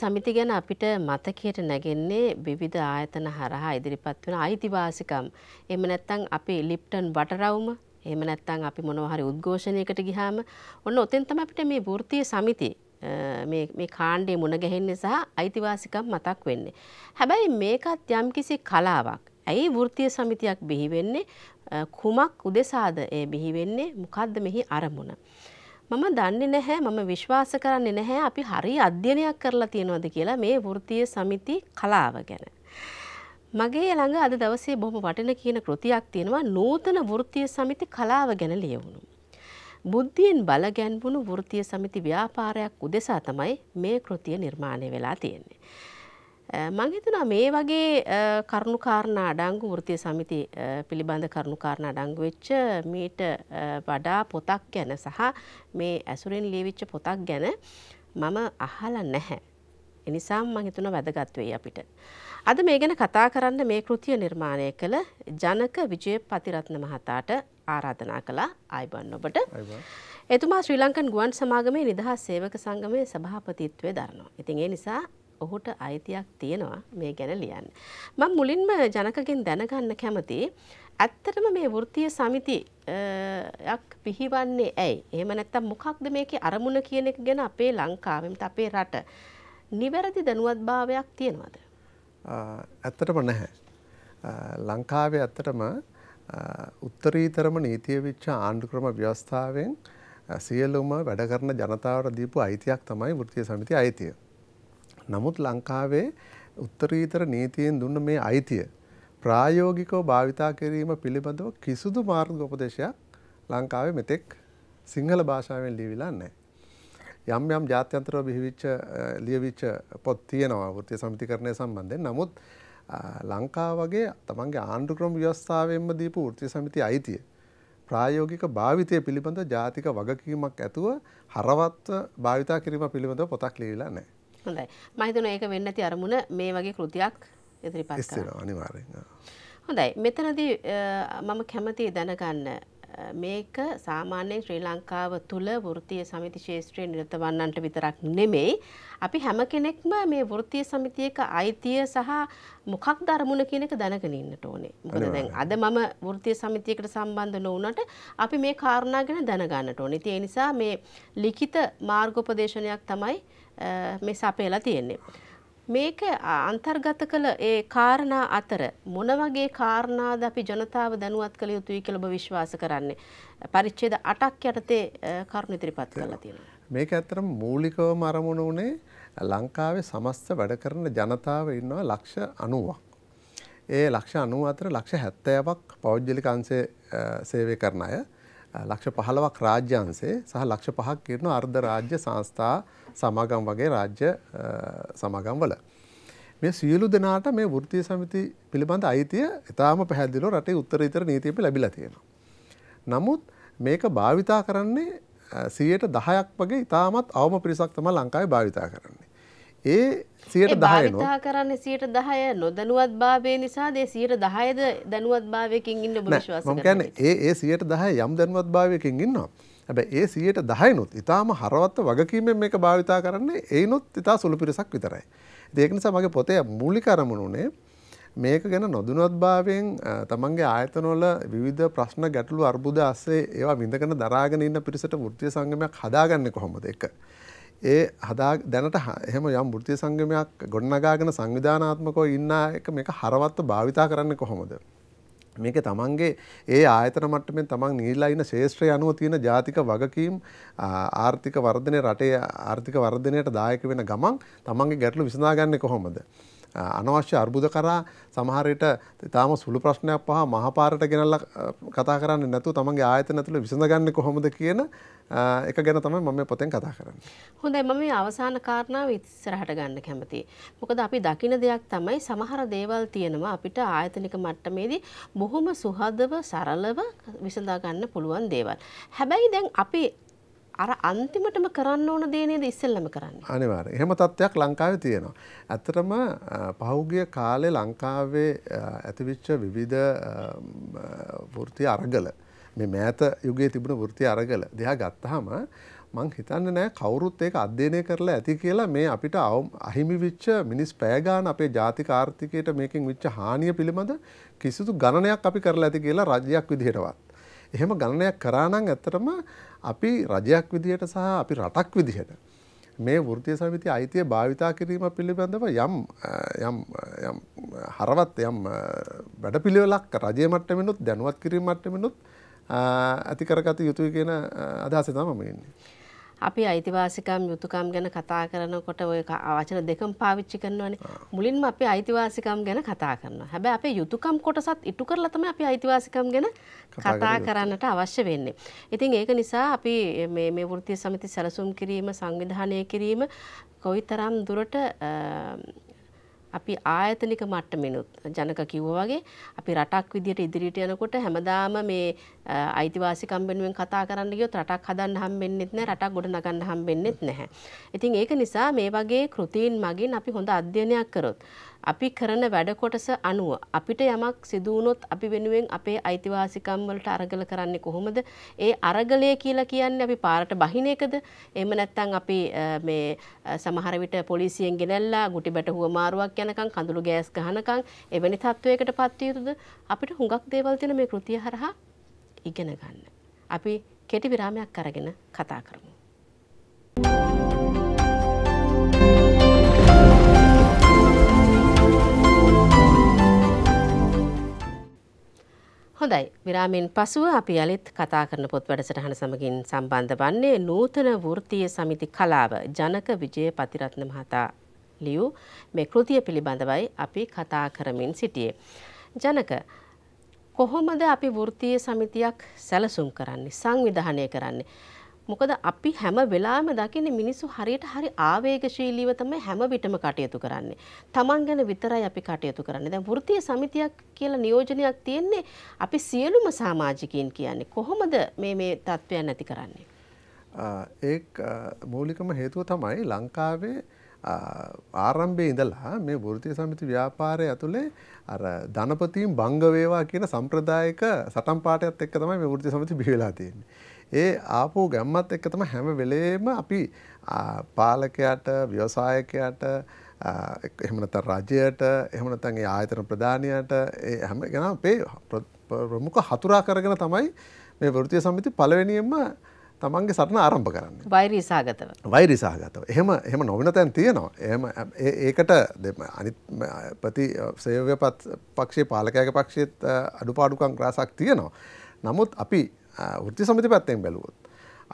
සමිති ගැන අපිට මතකයට නැගෙන්නේ විවිධ ආයතන හරහා ඉදිරිපත් වන අයිතිවාසිකම්. එහෙම නැත්නම් අපි ලිප්ටන් වටරවුම එහෙම නැත්නම් අපි මොනවා හරි උද්ඝෝෂණයකට ගිහාම ඔන්න ඔතෙන් තමයි අපිට මේ වෘත්තීය සමිති මේ මේ කාණ්ඩේ මුණ ගැහෙන්නේ සහ අයිතිවාසිකම් මතක් වෙන්නේ. හැබැයි මේකත් යම්කිසි කලාවක්. ඇයි වෘත්තීය සමිතියක් බිහි වෙන්නේ? කුමක් උදෙසාද ඒ බිහි වෙන්නේ? මොකද්ද මෙහි අරමුණ? මම දන්නේ නැහැ මම විශ්වාස කරන්නේ නැහැ අපි හරි අධ්‍යයනයක් කරලා තියෙනවද කියලා මේ වෘත්තීය සමිති කලාව ගැන. මගේ ළඟ අද දවසේ බොහොම වටින කියන කෘතියක් තියෙනවා නූතන වෘත්තීය සමිති කලාව ගැන ලියවුණු. බුද්ධියෙන් බල ගැන්වුණු වෘත්තීය සමිති ව්‍යාපාරයක් උදෙසා තමයි මේ කෘතිය නිර්මාණය වෙලා තියෙන්නේ. මං හිතනවා මේ වගේ කරුණු කාරණා අඩංගු වෘත්තීය සමිති පිළිබඳ කරුණු කාරණා අඩංගු වෙච්ච මීට වඩා පොතක් ගැන සහ මේ ඇසුරෙන් ලියවිච්ච පොතක් ගැන මම අහලා නැහැ. එනිසා මං හිතනවා වැදගත් වෙයි අපිට. අද මේ ගැන කතා කරන්න මේ කෘතිය නිර්මාණය කළ ජනක විජය පතිරත්න මහතාට ආරාධනා කළා ආයිබන් ඔබට. එතුමා ශ්‍රී ලංකන් ගුවන් සමාගමේ නිදහස් සේවක සංගමේ සභාපතිත්වය දරනවා. ඉතින් ඒ නිසා ඔහුට අයිතියක් තියෙනවා මේ ගැන ලියන්න. මම මුලින්ම ජනකගෙන් දැනගන්න කැමති ඇත්තටම මේ වෘත්තීය සමිති යක් පිහිවන්නේ ඇයි? එහෙම නැත්නම් මොකක්ද මේකේ අරමුණ කියන එක ගැන අපේ ලංකාවෙම අපේ රට නිවැරදි දැනුවත්භාවයක් තියෙනවද? ඇත්තටම නැහැ. ලංකාවේ ඇත්තටම උත්තරීතරම නීතියවිච්ච ආණ්ඩුක්‍රම ව්‍යවස්ථාවෙන් සියලුම වැඩ කරන ජනතාවට දීපු අයිතියක් තමයි වෘත්තීය සමිති අයිතිය. නමුත් ලංකාවේ උත්තරීතර නීතියෙන් දුන්න මේ අයිතිය ප්‍රායෝගිකව භාවිතා කිරීම පිළිබඳව කිසිදු මාර්ග උපදේශයක් ලංකාවේ මෙතෙක් සිංහල භාෂාවෙන් ලියවිලා නැහැ. යම් යම් ජාත්‍යන්තරව බිහිවිච්ච ලියවිච්ච පොත් තියෙනවා වෘත්තීය සමිතිකරණය සම්බන්ධයෙන්. නමුත් ලංකාව වගේ තමන්ගේ ආණ්ඩුක්‍රම ව්‍යවස්ථාවෙන්ම දීපු වෘත්තීය සමිති අයිතිය ප්‍රායෝගික භාවිතය පිළිබඳ ජාතික වගකීමක් ඇතුව හරවත්ව භාවිතා කිරීම පිළිබඳව පොතක් ලියවිලා නැහැ. හොඳයි මහිතන ඒක වෙන්න ඇති අරමුණ මේ වගේ කෘතියක් ඉදිරිපත් අනිවාරෙන් හොඳයි මෙතනදී මම කැමති දැනගන්න මේක සාමාන්‍යයෙන් ශ්‍රී ලංකාව තුළ වෘතිය සමිති ශේෂත්‍රය නිරත වන්නන්ට විතරක් නෙමෙයි අපි හැම කෙනෙක්ම මේ වෘතිය සමිතියක අයිතිය සහ මොකක් දරමුණ කියන එක දැනගෙන ඉන්නට ඕනේ. මොකද දැන් අද මම වෘත්තීය සමිතියකට සම්බන්ධ නොවුනට අපි මේ කාරණා ගැන දැනගන්නට ඕනේ. ඒ නිසා මේ ලිඛිත මාර්ගෝපදේශනයක් තමයි මේ සපයලා තියෙන්නේ. මේක අන්තර්ගත කළ ඒ කාරණා අතර මොන වගේ කාරණාද අපි ජනතාව දැනුවත් කළ යුතුයි කියලා ඔබ විශ්වාස කරන්නේ? පරිච්ඡේද 8ක් යටතේ කරුණු ඉදිරිපත් කරලා තියෙනවා. මේක ඇත්තටම මූලිකවම අරමුණ උනේ ලංකාවේ සමස්ත වැඩ කරන ජනතාව ඉන්නවා ලක්ෂ 90ක්. ඒ ලක්ෂ 90 අතර ලක්ෂ 70ක් පෞද්ගලික අංශයේ සේවය කරන අය, ලක්ෂ 15ක් රාජ්‍ය අංශේ සහ ලක්ෂ 5ක් ඉන්නවා අර්ධ රාජ්‍ය සංස්ථා සමාගම් වගේ රාජ්‍ය සමාගම්වල. මේ සියලු දෙනාට මේ වෘතිය සමිති පිළිබඳ අයිතිය ඉතාම පැහැදිලෝ රටේ උත්තරීතර නීතියට ලැබිලා තියෙනවා. නමුත් මේක භාවිතා කරන්නේ සියයට දහයක් වගේ ඉතාමත් අවම පිරිසක් තම ලංකාවේ භාවිතා කරන්නේ. ඒ සියට දහය කරන්න සියට දහය නොදනුවත් භාවය නිසා දේ සියට දහයද දැනුවත් භාවයකින් ඉන්න බ ම ඒ සියට දහය යම් දැනුවත් භාවයකින් ඉන්නවා. හැබැ ඒ සියයට දහයනුත් ඉතාම හරවත්ත වගකීමෙන් මේක භාවිතා කරන්නේ ඒනොත් ඉතා සුළු පිරිසක් විතරයි. දෙක නිසා මගේ පොතේ මූලි කරමුණුනේ මේක ගැන නොදුනොත්භාවයෙන් තමන්ගේ ආයතනොල විධ ප්‍රශ්න ගැටලු අර්බුද අස්සේ ඒවා විඳකන දරාගෙන ඉන්න පිරිසට ෘතිය සංගමයක් හදාගන්න කොහොමද එක. ඒ හදා දැනට එහෙම යම් ෘතිය සංගමයක් ගොඩනගාගෙන සංවිධානාත්මකෝ ඉන්න එක මේක හරවත්ව භාවිතා කරන්න කොහොමද. මේක තමන්ගේ ඒ ආයතන මට්ටමෙන් තමන් නිහිලා ඉන්න ශේෂ්ත්‍රය අනුව තියෙන ජාතික වගකීම් ආර්ථික වර්ධනය රටේ ආර්ථික වර්ධනයට දායක වෙන ගමන් තමන්ගේ ගැටලු විසඳා ගන්නේ කොහොමද? අනවශ්‍ය අර්බුද කරා සමහරයට තාම සුළු ප්‍රශ්නයක් පහ මහපාරට ගෙනල්ල කතා කරන්න නැතු තමන්ගේ ආයතන ඇතුළ විසඳගන්න කොහොමද කියන එක ගැන තමයි මම පොතෙන් කතා කරන්න. හොඳයි මම මේ අවසාන කාරණාව ඉස්සරහට ගන්න කැමතියි. මොකද අපි දකින දෙයක් තමයි සමහර දේවල් තියෙනවා අපිට ආයතනික මට්ටමේදී බොහොම සුහදව සරලව විසඳා ගන්න පුළුවන් දේවල්. හැබැයි දැන් අපි අර අන්තිමටම කරන්න ඕන දේ නේද ඉස්සෙල්ලම කරන්නේ. අනිවාර්යයෙන්. එහෙම තත්ත්වයක් ලංකාවේ තියෙනවා. ඇත්තටම පහුගිය කාලේ ලංකාවේ ඇතිවිච්ච විවිධ වෘත්ති අරගල මේ මෑත යුගයේ තිබුණ වෘත්ති අරගල දෙහා ගත්තාම මං හිතන්නේ නෑ කවුරුත් ඒක අධ්‍යයනය කරලා ඇති කියලා මේ අපිට අහිමි වෙච්ච මිනිස් පැය ගන්න අපේ ජාතික ආර්ථිකයට මේකෙන් වෙච්ච හානිය පිළිබඳ කිසිදු ගණනයක් අපි කරලා ඇති කියලා රජයක් විදිහටවත් එහෙම ගණනයක් කරානම් ඇත්තටම අපි රජයක් විදිහට සහ අපි රටක් විදිහට මේ වෘත්තීය සමිතිය අයිතිය භාවිතා කිරීම පිළිබඳව යම් යම් යම් හරවත් යම් වැඩපිළිවෙලක් රජය මට්ටමිනුත් දැනුවත් කිරීම මට්ටමිනුත් ඇති කරගත යුතුයි කියන අදහස තමයි මේ ඉන්නේ. අපි අයිතිවාසිකම් යුතුකම් ගැන කතා කරනකොට ඔය වචන දෙකම පාවිච්චි කරනවානේ මුලින්ම අපි අයිතිවාසිකම් ගැන කතා කරනවා. හැබැයි අපේ යුතුකම් කොටසත් ඉටු කරලා තමයි අපි අයිතිවාසිකම් ගැන කතා කරන්නට අවශ්‍ය වෙන්නේ. ඉතින් ඒක නිසා අපි මේ මේ වෘත්තීය සමිති සැලසුම් කිරීම සංවිධානය කිරීම කොයිතරම් දුරට අපි ආයතනික මට්ටමිනුත් ජනක කිව්වා වගේ අපි රටක් විදියට ඉදිරියට යනකොට හැමදාම මේ අයිතිවාසිකම් වෙනුවෙන් කතා කරන්න ගියොත් රටක් හදන්න හම්බෙන්නෙත් නැහැ රටක් ගොඩනගන්න හම්බෙන්නෙත් නැහැ. ඉතින් ඒක නිසා මේ වගේ කෘතීන් මගින් අපි හොඳ අධ්‍යයනයක් කරොත් අපි කරන වැඩ කොටස අනුව අපිට යමක් සිදු වුණොත් අපි වෙනුවෙන් අපේ අයිතිවාසිකම් වලට අරගල කරන්නේ කොහොමද? ඒ අරගලය කියලා කියන්නේ අපි පාරට බහින එකද? එහෙම නැත්නම් අපි මේ සමහර විට පොලිසියෙන් ගෙනල්ලා ගුටි බැටහුව මාරුවක් යනකම් කඳුළු ගෑස් ගහනකම් එවැනි තත්වයකට පත් යුතුද? අපිට හුඟක් දේවල් තියෙන මේ කෘතිය හරහා ඉගෙන ගන්න. අපි කෙටි විරාමයක් අරගෙන කතා කරමු. හොඳයි විරාමෙන් පසුව අපි යළිත් කතා කරන පොත් වැඩසටහන සමගින් සම්බන්ධ වන්නේ නූතන වෘත්තීය සමිති කලාව ජනක විජය පතිරත්න මහතා ලියු මේ කෘතිය පිළිබඳවයි අපි කතා කරමින් සිටියේ. ජනක කොහොමද අපි වෘත්තීය සමිතියක් සැලසුම් කරන්නේ සංවිධානය කරන්නේ මොකද අපි හැම වෙලාවෙම දකින්නේ මිනිස්සු හරියට හරි ආවේගශීලීව තමයි හැම විටම කටයුතු කරන්නේ. Taman ගැන විතරයි අපි කටයුතු කරන්නේ. දැන් වෘත්තීය සමිතියක් කියලා නියෝජනයක් තියෙන්නේ අපි සියලුම සමාජිකයන් කියන්නේ කොහොමද මේ මේ තත්ත්වයන් නැති කරන්නේ? ඒ මූලිකම හේතුව තමයි ලංකාවේ ආරම්භයේ ඉඳලා මේ වෘත්තීය සමිති ව්‍යාපාරය ඇතුලේ අර ධනපතීන් බංග වේවා කියන සම්ප්‍රදායික සටන් පාටයත් එක්ක තමයි මේ වෘත්තීය සමිති බිහි වෙලා තියෙන්නේ. ඒ ආපු ගැම්මත් එක්ක තම හැම වෙලේම අපි පාලකයට ව්‍යවසායකයට එහමනත රජයට එහමනතන්ගේ ආයතන ප්‍රධානයට හැම ගැන අපේ ප්‍රමුඛ හතුරා කරගෙන තමයි මේ වෘතිය සමිති පලවෙනියෙන්ම තමන්ගේ සටන ආරම්භ කරන්න වෛරිසාගතව වෛරිසාගතව එහෙම එහෙම නොවෙන තැන් තියෙනවා එහම ඒකට අනිත් ප්‍රති සේව්‍ය පත් පක්ෂේ පාලකයක පක්ෂයත් අඩුපාඩුකං ග්‍රාසක් තියෙනවා නමුත් අපි ෘති සමති පැත්තෙන් බැලුවොත්.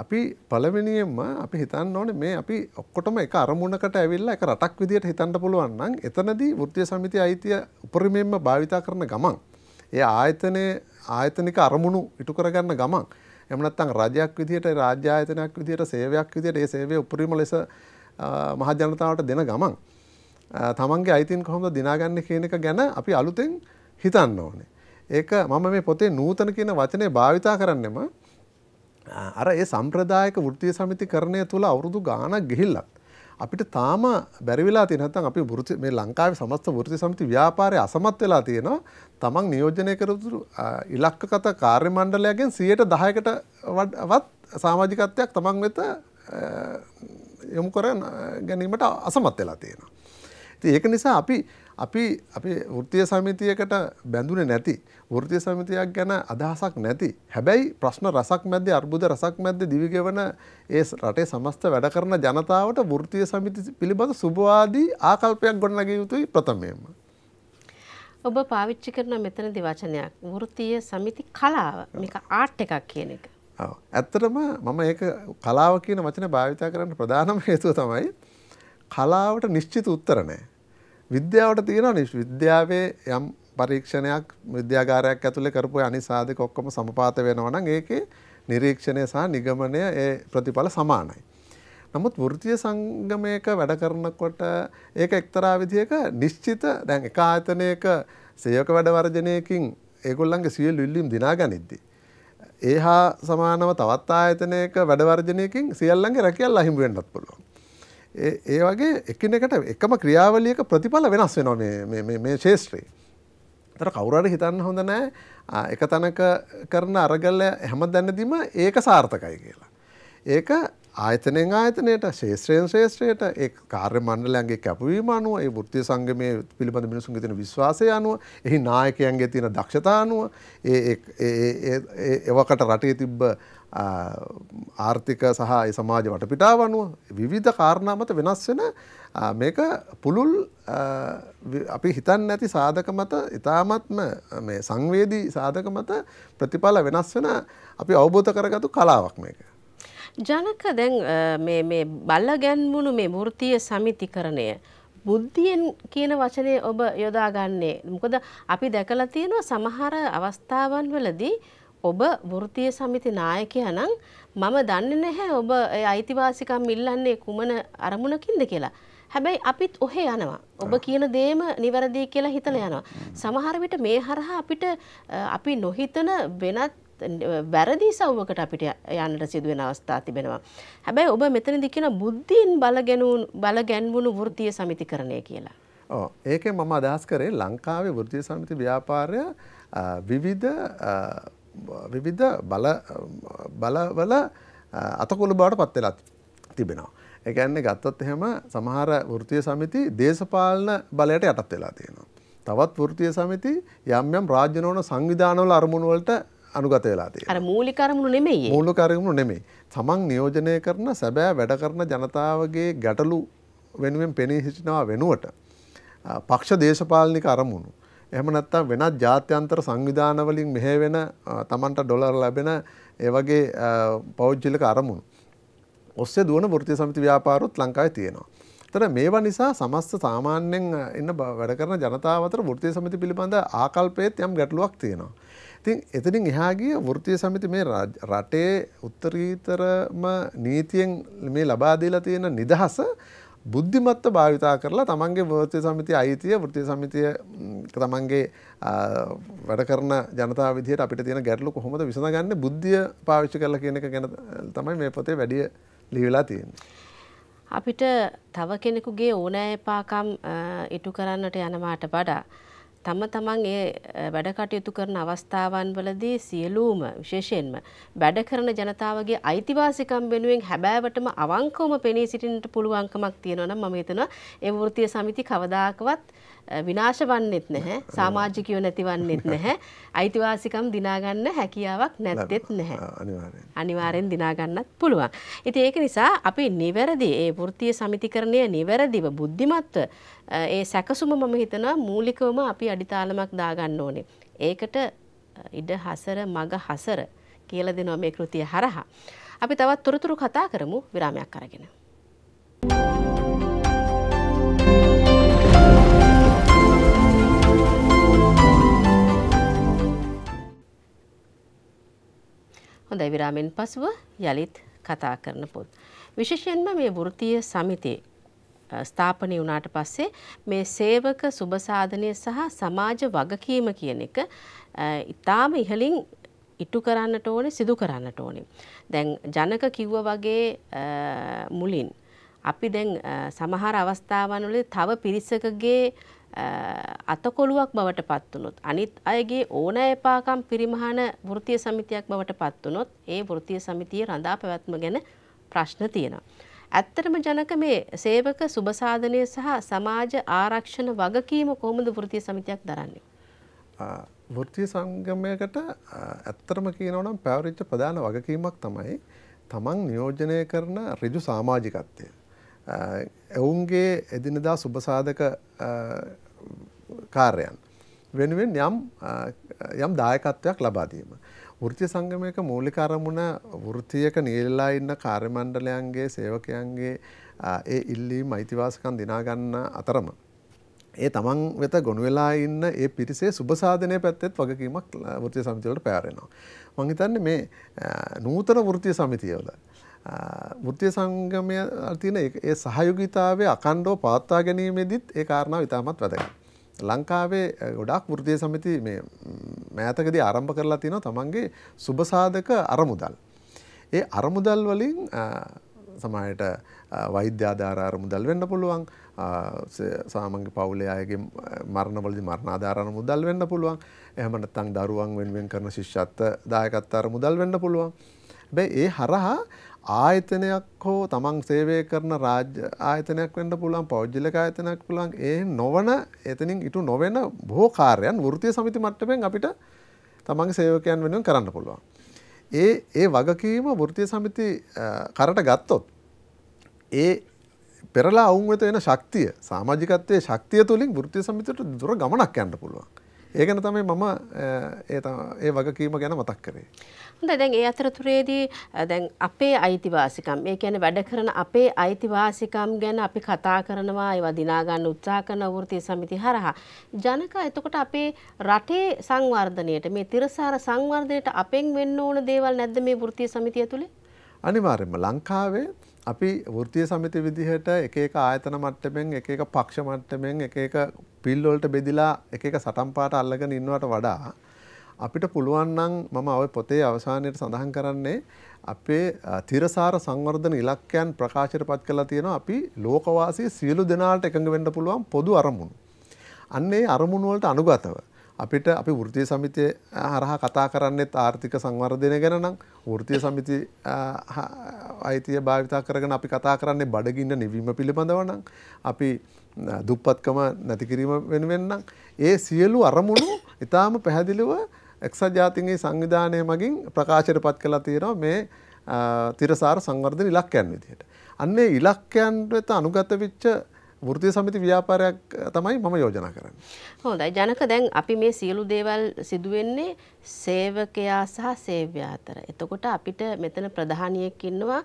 අපි පළවෙනියෙන්ම අපි හිතන්න ඕනේ මේ අපි ඔක්කොටම එක අරමුණකට ඇවිල්ලා එක රටක් විදියට හිතන්න පුළුවන් නම් එතනදී වෘත්තීය සමිතිය අයිතිය උපරිමයෙන්ම භාවිතා කරන ගමන් ඒ ආයතනයේ ආයතනික අරමුණු ඉටු කරගන්න ගමන් එහෙම නැත්නම් රජයක් විදියට රාජ්‍ය ආයතනයක් විදියට සේවයක් විදියට ඒ සේවය උපරිම ලෙස මහ ජනතාවට දෙන ගමන් තමන්ගේ අයිතින් කොහොමද දිනාගන්නේ කියන එක ගැන අපි අලුතෙන් හිතන්න ඕනේ. ඒක මම මේ පොතේ නූතන කියන වචනය භාවිතා කරන්නෙම අර ඒ සම්ප්‍රදායක වෘත්තිය සමිති කරණය තුළ අවුරුදු ගානක් ගිහිල්ලත් අපිට තාම බැරිවෙලා තියෙන නැත්නම් අපි වෘත්ති මේ ලංකාවේ සමස්ත වෘත්ති සමිති ව්‍යාපාරය අසමත් වෙලා තියෙනවා තමන් නියෝජනය කරපු ඉලක්කගත කාර්ය මණ්ඩලයෙන් 10%කට වත් සමාජිකත්වයක් තමන් වෙත යොමු කර ගැනීමට අසමත් වෙලා තියෙනවා. ඉතින් ඒක නිසා අපි අපි අපේ වෘත්තීය සමිතියකට බැඳුනේ නැති වෘත්තීය සමිතියක් ගැන අදහසක් නැති හැබැයි ප්‍රශ්න රසක් මැද්දේ අර්බුද රසක් මැද්දේ දිවිගෙවන ඒ රටේ සමස්ත වැඩ කරන ජනතාවට වෘත්තීය සමිති පිළිබඳ සුබවාදී ආකල්පයක් ගොඩනගිය යුතුයි ප්‍රථමයෙන්ම ඔබ පාවිච්චි කරන මෙතනදි වචනයක් වෘත්තීය සමිති කලාව මේක ආට් එකක් කියන එක ඇත්තටම මම ඒක කලාව කියන වචන භාවිතා කරන්න ප්‍රධානම හේතුව තමයි කලාවට නිශ්චිත උත්තර නැහැ විද්‍යාවට තියෙන නිශ් විද්‍යාවේ යම් පරීක්ෂණයක් විද්‍යාගාරයක් ඇතුළේ කරපු අනිසාධක ඔක්කොම සමපාත වෙනවා නම් ඒකේ නිරීක්ෂණය සහ නිගමනය ඒ ප්‍රතිඵල සමානයි. නමුත් වෘත්තීය සංගමයක වැඩ කරනකොට ඒක එක්තරා විදියක නිශ්චිත දැන් එක ආයතනයක සේවක වැඩ වර්ජනයකින් ඒගොල්ලන්ගේ සියලු ඉල්ලීම් දිනා ගනිද්දී ඒහා සමානව තවත් ආයතනයක වැඩ වර්ජනයකින් සියල්ලන්ගේ රැකියල් අහිමි වෙන්නත් පුළුවන්. ඒ වගේ එකනකට එකම ක්‍රියාවලියක ප්‍රතිඵල වෙනස් වෙනවා මේ ශේෂත්‍රයේ. තර කවුරට හිතන්න හොඳ නෑ එක තැනක කරන අරගල්ල හැම දැන්නදීම ඒක සාර්ථකයි කියලා. ඒක ආයතනයෙන් ආයතනයට ශේත්‍රයෙන් ශේත්‍රයට ඒ කාර්ය මණ්ඩලයන්ගේ කැපවීම අනුව ඒ වෘත්තීය සංගමයේ පිළිබඳ මිනිසුන්ගේ තියෙන විශ්වාසය අනුව එහි නායකයන්ගේ තියෙන දක්ෂතා අනුව ඒ එවකට රටේ තිබ්බ ආර්ථික සහ ඒ සමාජ වටපිටාව අනුව විවිධ කාරණා මත වෙනස් වෙන මේක පුළුල් අපි හිතන් නැති සාධක මත ඉතාමත්ම සංවේදී සාධක මත ප්‍රතිඵල වෙනස් වෙන අපි අවබෝධ කරගතු කලාවක් මේක. ජනක දැන් බල්ල ගැන්මුණු මේ ෘතිය සමිතිකරණය. බුද්ධියෙන් කියන වචනය ඔබ යොදාගන්නේ. මොකද අපි දැකලා තියෙනවා සමහර අවස්ථාවන් වලදී ඔබ වෘතිය සමිති නායකයා නම් මම දන්නේ නැහැ ඔබ අයිතිවාසිකම් ඉල්ලන්නේ කුමන අරමුණකින්ද කියලා. හැබැයි අපිත් ඔහේ යනවා. ඔබ කියන දේම නිවැරදි කියලා හිතලා යනවා. සමහර විට මේ හරහා අපිට අපි නොහිතන වෙනත් වැරදි සව්වකට අපිට යන්නට සිදුවෙන අවස්ථා තිබෙනවා. හැබැයි ඔබ මෙතනදි කියන බුද්ධීන් බලගැනුන් බලගැන්වුණු වෘත්තීය සමිතිකරණය කියලා. ඕ ඒකෙන් මම අදහස් කරේ ලංකාවේ වෘත්තීය සමිති ව්‍යාපාරය විවිධ විවිධ බල බලවල අතකොළු බවට පත් වෙලා තිබෙනවා. ඒ කියන්නේ ගත්තොත් එහෙම සමහර වෘත්තීය සමිති දේශපාලන බලයට යටත් වෙලා තියෙනවා. තවත් වෘත්තීය සමිති යම් යම් රාජ්‍ය නොවන සංවිධානවල අරමුණු වලට අනුගත වෙලා තියෙනවා. අර මූලික අරමුණු නෙමෙයි. මූලික අරමුණු නෙමෙයි. තමන් නියෝජනය කරන සැබෑ වැඩ කරන ජනතාවගේ ගැටලු වෙනුවෙන් පෙනී සිටිනවා වෙනුවට පක්ෂ දේශපාලනික අරමුණු. එහම නැත්තම් වෙනත් ජාත්‍යන්තර සංවිධානවලින් මෙහ වෙන තමන්ට ඩොලර් ලැබෙන ඒවගේ පෞද්ජිලික අරමුණු. ඔස්සේ දුවන ෘතිය සමති ව්‍යාපාරුත් ලංකායි තියෙනවා. තර මේවා නිසා සමස්ත සාමාන්‍යෙන් එන්න වැඩ කරන ජනතාවතර ෘතිය සමති පිළිබඳ ආකල්පයත් යම් ගැටලුවක් තියෙනවා. ඉතින් එතනින් එහා ගිය වෘත්තීය සමිති මේ රටේ උත්තරීතරම නීතියෙන් මේ ලබා දීලා තියෙන නිදහස බුද්ධිමත්ව භාවිතා කරලා තමන්ගේ වෘත්තය සමිති අයිතිය ෘතිය සමිතිය තමන්ගේ වැඩ කරන ජනතා විදිහට අපිට තියෙන ගැටලු කොහොමද විසඳගන්න බුද්ධිය පාවිච්චි කරලා කියන එක ගැන තමයි මේ පොතේ වැඩිය ලියවිලා තියෙන්නේ. අපිට තව කෙනෙකුගේ ඕනෑ එපාකම් ඉටු කරන්නට යනවාට වඩා තම තමන් ඒ වැඩ කටයුතු කරන අවස්ථාවන් වලදී සියලුම විශේෂයෙන්ම වැඩ කරන ජනතාවගේ අයිතිවාසිකම් වෙනුවෙන් හැබෑවටම අවංකවම පෙනී සිටින්නට පුළුවන්කමක් තියෙනවා නම් මම හිතනවා ඒ වෘත්තීය සමිති කවදාකවත් විනාශ වන්නෙත් නැහැ සමාජිකයෝ නැතිවන්නෙත් නැහැ අයිතිවාසිකම් දිනා ගන්න හැකියාවක් නැත්තේත් නැහැ අනිවාර්යෙන් අනිවාර්යෙන් දිනා ගන්නත් පුළුවන් ඉතින් ඒක නිසා අපි නිවැරදි ඒ වෘත්තීය සමිතිකරණය නිවැරදිව බුද්ධිමත්ව ඒ සැකසුම මම හිතනවා මූලිකවම අපි අඩිතාලමක් දාගන්න ඕනේ. ඒකට ඉඩ හසර මග හසර කියලා දෙනවා මේ කෘතිය හරහා. අපි තවත් තොරතුරු කතා කරමු විරාමයක් අරගෙන. හොඳයි විරාමෙන් පසුව යළිත් කතා කරන පොත්. විශේෂයෙන්ම මේ වෘත්තීය සමිතියේ ස්ථාපනය වුණාට පස්සේ මේ සේවක සුබසාධනය සහ සමාජ වගකීම කියන එක ඉතාම ඉහලින් ඉටු කරන්නට ඕනේ සිදු කරන්නට ඕනේ. දැන් ජනක කිව්ව වගේ මුලින් අපි දැන් සමහර අවස්ථාවන් වල තව පිරිසකගේ අතකොළුවක් බවට පත්වනොත් අනිත් අයගේ ඕනෑපාකම් පිරිමහන වෘතිය සමිතියක් බවට පත්වනොත් ඒ වෘතිය සමිතිය රඳා පැවැත්ම ගැන ප්‍රශ්න තියෙනවා. ඇත්තටම ජනක මේ සේවක සුබසාධනය සහ සමාජ ආරක්ෂණ වගකීම කොහොමද වෘතිය සමිතියක් දරන්නේ. වෘතිය සංගමයකට ඇත්තරම කියනවනම් පැවරිච්ච ප්‍රධාන වගකීමක් තමයි තමන් නියෝජනය කරන රිජු සාමාජිකත්වය. එවුන්ගේ එදිනදා සුබසාධක කාර්යන්. වෙනුවෙන් යම් යම් දායකත්වයක් ලබාදීම. වෘත්ති සංගමයක මූලික අරමුණ වෘත්තියක නියලලා ඉන්න කාර්යමණ්ඩලයන්ගේ සේවකයන්ගේ ඒ ඉල්ලීම් අයිතිවාසිකම් දිනා ගන්න අතරම ඒ තමන් වෙත ගොනු වෙලා ඉන්න ඒ පිරිසේ සුබසාධනය පැත්තෙත් වගකීමක් වෘතිය සමිතිවලට පැවරෙනවා. මං හිතන්නේ මේ නූතන වෘතිය සමිතියවල වෘතිය සංගමය තියෙන ඒ සහයෝගීතාවය අකණ්ඩව පවත්වා ගැනීමේදීත් ඒ කාරණාව ඉතාමත් වැදගත්. ලංකාවේ ගොඩක් වෘදය සමිති මෑතකදී ආරම්භ කරලා තියෙනවා තමන්ගේ සුබසාධක අරමුදල්. ඒ අරමුදල් වලින් සමහරට වෛද්‍ය ආධාර අරමුදල් වෙන්න පුළුවන් සාමන්ගේ පවුලේ අයගේ මරණවලදී මරණ ආධාර අරමුදල් වෙන්න පුළුවන්. එහෙම නැත්නම් දරුවන් වෙනුවෙන් කරන ශිෂ්‍යත්ව දායකත්ව අරමුදල් වෙන්න පුළුවන්. හැබැයි ඒ හරහා ආයතනයක් හෝ තමන් සේවය කරන රාජ්‍ය ආයතනයක් වෙන්න පුළුවන් පෞද්ගලික ආයතනයක් පුළුවන් ඒ නොවන එතනින් ඉටු නොවන බොහෝ කාර්යයන් වෘත්තීය සමිති මට්ටමින් අපිට තමන්ගේ සේවකයන් වෙනුවෙන් කරන්න පුළුවන්. ඒ ඒ වගකීම වෘත්තීය සමිති කරට ගත්තොත් ඒ පෙරලා අවුන් වෙත වෙන ශක්තිය සමාජිකත්වයේ ශක්තිය තුලින් වෘත්තීය සමිතියට දුර ගමනක් යන්න පුළුවන්. ඒගන තමයි මම ඒ වගකීම ගැන මතක් කරේ. හොඳ දැන් ඒ අතරතුරේදී දැන් අපේ අයිතිවාසිකම් ඒ කියන්නේ වැඩ කරන අපේ අයිතිවාසිකම් ගැන අපි කතා කරනවා ඒවා දිනා ගන්න උත්සාහ කරන වෘත්තීය සමිති හරහා ජනක එතකොට අපේ රටේ සංවර්ධනයට මේ තිරසාර සංවර්ධනයට අපෙන් වෙන්න ඕන දේවල් නැද්ද මේ වෘත්තීය සමිතිය තුලේ? අනිවාර්යයෙන්ම ලංකාවේ අපි වෘතිය සමිති විදිහට එක එක ආයතන මට්ටමෙන් එක එක පක්ෂ මට්ටමෙන් එක එක පිල් වලට බෙදිලා එක එක සටන් පාට අල්ලගෙන ඉන්නවට වඩා අපිට පුළුවන් නම් මම ඔය පොතේ අවසානයේට සඳහන් කරන්නේ අපේ තිරසාර සංවර්ධන ඉලක්කයන් ප්‍රකාශයටපත් කරලා තියෙනවා අපි ලෝකවාසී සියලු දෙනාට එකඟ වෙන්න පුළුවන් පොදු අරමුණු. අන්නේ අරමුණු වලට අනුගතව අපිට අපි වෘතිය සමිතිය හරහා කතා කරන්නෙත් ආර්ථික සංවර්ධනය ගැන නම් වෘතිය සමිති අයිතිය භාවිතා කරගෙන අපි කතා කරන්නේ බඩගින්න නිවීම පිළිබඳව නම් අපි දුප්පත්කම නැති කිරීම වෙනුවෙන් නම් ඒ සියලු අරමුණු ඊටාම පැහැදිලිව එක්සත් ජාතීන්ගේ සංවිධානය මගින් ප්‍රකාශයට පත් කළා තියෙනවා මේ තිරසාර සංවර්ධන ඉලක්කයන් විදිහට. අන්නේ ඉලක්කයන් වෙත අනුගත වෙච්ච ෘතිය සමිති ව්‍යාපාරයක් තමයි මම යෝජනා කරන්න. හොඳයි ජනක දැන් අපි මේ සියලු දේවල් සිදුවෙන්නේ සේවකයා සහ සේව්‍යා අතර. එතකොට අපිට මෙතන ප්‍රධානියෙක් ඉන්නවා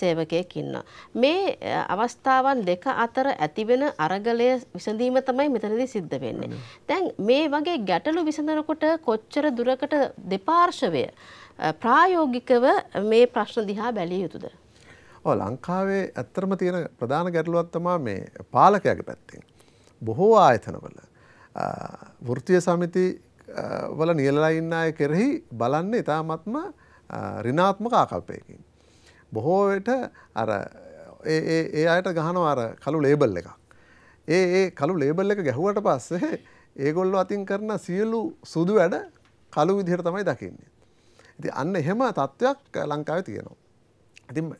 සේවකයෙක් ඉන්නවා. මේ අවස්ථාවන් දෙක අතර ඇතිවෙන අරගලය විසඳීම තමයි මෙතනදී සිද්ධ වෙන්නේ. දැන් මේ වගේ ගැටලු විසඳනකොට කොච්චර දුරකට දෙපාර්ශවය ප්‍රායෝගිකව මේ ප්‍රශ්න දිහා බැලිය යුතුද? ලංකාවේ ඇත්තරම තියෙන ප්‍රධාන ගැටලුවත් තමා මේ පාලකයාගේ පැත්තෙන්. බොහෝ ආයතනවල වෘතිය සමිති වල නියලලා ඉන්න අය කෙරෙහි බලන්න ඉතාමත්ම රිනාත්මක ආකල්පයකින්. බොහෝට අර ඒ අයට ගහනවා අර කළු ලේබල් එකක්. ඒ ඒ කළු ලේබල් එක ගැහුවට පස්සේ ඒගොල්ලො අතින් කරන සියලු සුදු වැඩ කළු විදිහට තමයි දකින්නේ. ඉති අන්න එහෙම තත්ත්වයක් ලංකාව තියෙනවා. ඉතින්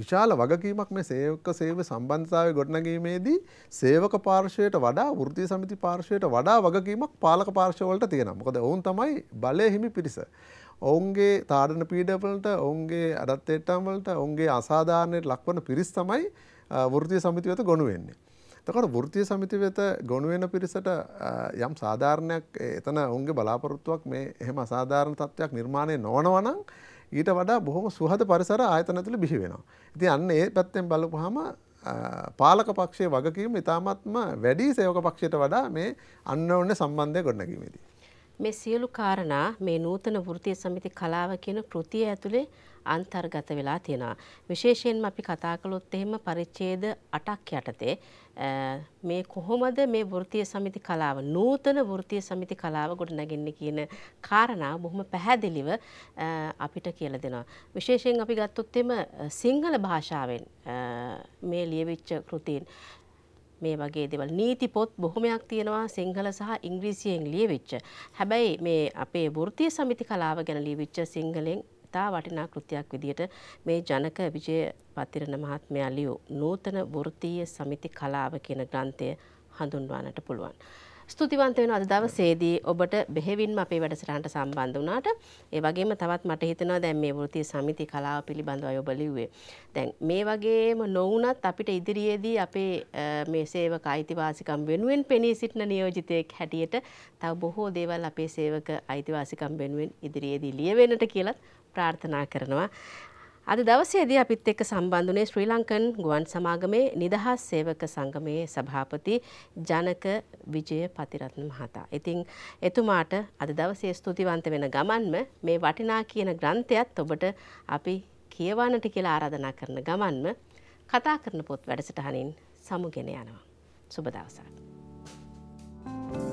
විශාල වගකීමක් මේ සේවක සේවය සම්බන්ධතාවය ගොඩනගීමේදී සේවක පාර්ශවයට වඩා වෘත්තීය සමිති පාර්ශවයට වඩා වගකීමක් පාලක පාර්ශවවලට තියෙනවා. මොකද ඔවුන් තමයි බලය හිමි පිරිස. ඔවුන්ගේ තාඩන පීඩවලට ඔවුන්ගේ අඩත්තේට්ටම් වලට ඔවුන්ගේ අසාධාරණයට ලක්වන පිරිස් තමයි වෘත්තීය සමිති වෙත ගොනු වෙන්නේ. එතකොට වෘත්තීය සමිති වෙත ගොනු වෙන පිරිසට යම් සාධාරණයක් එතන ඔවුන්ගේ බලාපොරොත්තුවක් මේ එහෙම අසාධාරණ තත්ත්වයක් නිර්මාණය නොවනවා නම් ඊට වඩා බොහොම සුහද පරිසර ආයතන ඇතුළේ බිහි වෙනවා. ඉතින් අන්න ඒ පැත්තෙන් බලපුවාම පාලක පක්ෂයේ වගකීම ඉතාමත්ම වැඩි සේවක පක්ෂයට වඩා මේ අන්නෝන්‍ය සම්බන්ධය ගොඩනැගීමේදී. මේ සියලු කාරණා මේ නූතන වෘත්තීය සමිති කලාව කියන කෘතිය ඇතුලේ අන්තර්ගත වෙලා තියෙනවා. විශේෂයෙන්ම අපි කතා කළොත් එහෙම පරිච්ඡේද 8ක් යටතේ මේ කොහොමද මේ වෘත්තීය සමිති කලාව නූතන වෘත්තීය සමිති කලාව ගොඩනගන්නේ කියන කාරණාව බොහොම පැහැදිලිව අපිට කියලා දෙනවා. විශේෂයෙන් අපි ගත්තොත් එම සිංහල භාෂාවෙන් මේ ලියවිච්ච කෘතීන් මේ වගේ දේවල් නීති පොත් බොහොමයක් තියෙනවා සිංහල සහ ඉංග්‍රීසියෙන් ලියවිච්ච. හැබැයි මේ අපේ වෘත්තීය සමිති කලාව ගැන ලියවිච්ච සිංහලෙන් ඉතා වටිනා කෘතියක් විදිහට මේ ජනක විජය පතිරණ මහත්මයා ලියූ නූතන වෘත්තීය සමිති කලාව කියන ග්‍රන්ථය හඳුන්වන්නට පුළුවන්. ස්තුතිවන්ත වෙන අද දවසේදී ඔබට බෙහෙවින්ම අපේ වැඩසටහනට සම්බන්ධ වුණාට ඒ වගේම තවත් මට හිතෙනවා දැන් මේ වෘත්තීය සමිති කලාව පිළිබඳව ඔබ ලිව්වේ. දැන් මේ වගේම නොවුනත් අපිට ඉදිරියේදී අපේ මේ සේවක අයිතිවාසිකම් වෙනුවෙන් පෙනී සිටින නියෝජිතයෙක් හැටියට තව බොහෝ දේවල් අපේ සේවක අයිතිවාසිකම් වෙනුවෙන් ඉදිරියේදී ලියවෙන්නට කියලත් ප්‍රාර්ථනා කරනවා. අද දවසේදී අපිත් එක්ක සම්බන්ධුනේ ශ්‍රී ලංකන් ගුවන් සමාගමේ නිදහස් සේවක සංගමයේ සභාපති ජනක විජය පතිරත්න මහතා. ඉතින් එතුමාට අද දවසේ ස්තුතිවන්ත වෙන ගමන්ම මේ වටිනා කියන ග්‍රන්ථයත් ඔබට අපි කියවන්නට කියලා ආරාධනා කරන ගමන්ම කතා කරන පොත් වැඩසටහනින් සමුගෙන යනවා. සුබ දවසක්. Thank you.